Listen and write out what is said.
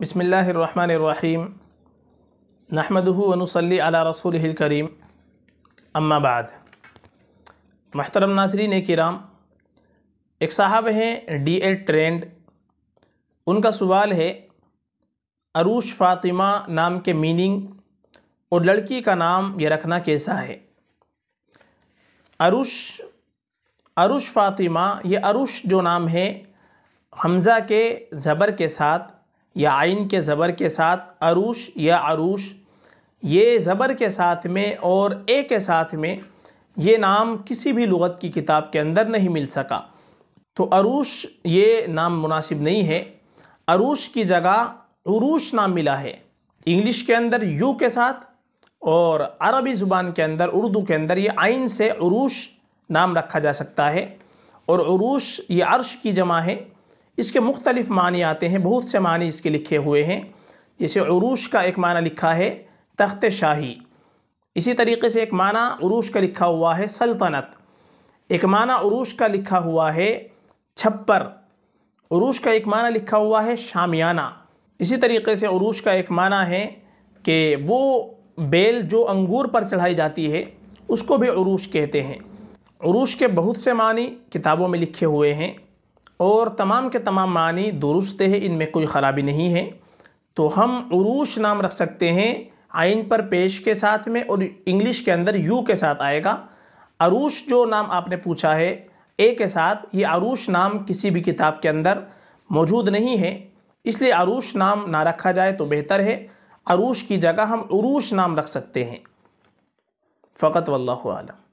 बसमीम नहमदनसली अला रसूल करीम अम्माबाद महतरम नासरीन कराम एक साहब हैं डी ए ट्रेंड उनका सवाल है अरूश फातिमा नाम के मीनिंग और लड़की का नाम ये रखना कैसा है अरूश अरूश फातिमा ये अरूश जो नाम है हमज़ा के ज़बर के साथ या आइन के ज़बर के साथ अरूश या अरूश ये ज़बर के साथ में और ए के साथ में ये नाम किसी भी लगत की किताब के अंदर नहीं मिल सका तो अरूश ये नाम मुनासिब नहीं है अरूश की जगह उरूश नाम मिला है इंग्लिश के अंदर यू के साथ और अरबी ज़ुबान के अंदर उर्दू के अंदर ये आइन से उरूश नाम रखा जा सकता है और उरूश ये अर्श की जमा है इसके मुख्तलिफ़ मानी आते हैं बहुत से मानी इसके लिखे हुए हैं जैसे उरूश का एक माना लिखा है तख्त शाही इसी तरीके से एक माना उरूश का लिखा हुआ है सल्तनत एक माना उरूश का लिखा हुआ है छप्पर उरूश का एक माना लिखा हुआ है शामियाना इसी तरीके से उरूश का एक माना है कि वो बेल जो अंगूर पर चढ़ाई जाती है उसको भी उरूश कहते हैं उरूश के बहुत से मानी किताबों में लिखे हुए हैं और तमाम के तमाम मानी दुरुस्त है इनमें कोई ख़राबी नहीं है तो हम उरूश नाम रख सकते हैं आइन पर पेश के साथ में और इंग्लिश के अंदर यू के साथ आएगा अरूश जो नाम आपने पूछा है ए के साथ ये अरूश नाम किसी भी किताब के अंदर मौजूद नहीं है इसलिए अरूश नाम ना रखा जाए तो बेहतर है अरूश की जगह हम उरूश नाम रख सकते हैं फ़कत वल्लम